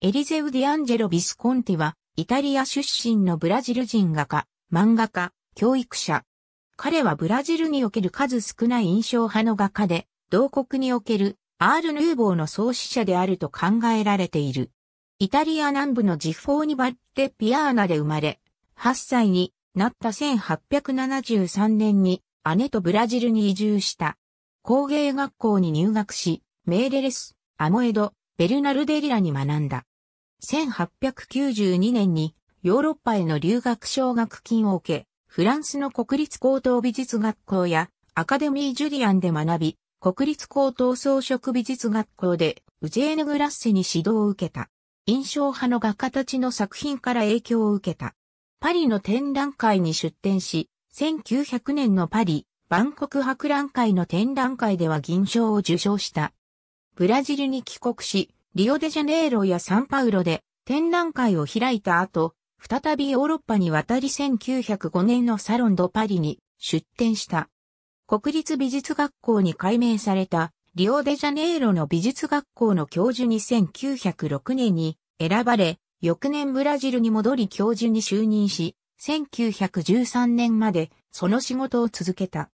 エリゼウ・ディアンジェロ・ビスコンティは、イタリア出身のブラジル人画家、漫画家、教育者。彼はブラジルにおける数少ない印象派の画家で、同国におけるアール・ヌーボーの創始者であると考えられている。イタリア南部のジフォーニバッテ・ピアーナで生まれ、8歳になった1873年に姉とブラジルに移住した。工芸学校に入学し、メーレレス、アモエド、ベルナル・デリラに学んだ。1892年にヨーロッパへの留学奨学金を受け、フランスの国立高等美術学校やアカデミー・ジュリアンで学び、国立高等装飾美術学校でウジェーヌ・グラッセに指導を受けた。印象派の画家たちの作品から影響を受けた。パリの展覧会に出展し、1900年のパリ、万国博覧会の展覧会では銀賞を受賞した。ブラジルに帰国し、リオデジャネイロやサンパウロで展覧会を開いた後、再びヨーロッパに渡り1905年のサロンドパリに出展した。国立美術学校に改名されたリオデジャネイロの美術学校の教授に1906年に選ばれ、翌年ブラジルに戻り教授に就任し、1913年までその仕事を続けた。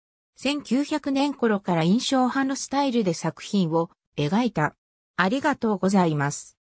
1900年頃から印象派のスタイルで作品を描いた。ありがとうございます。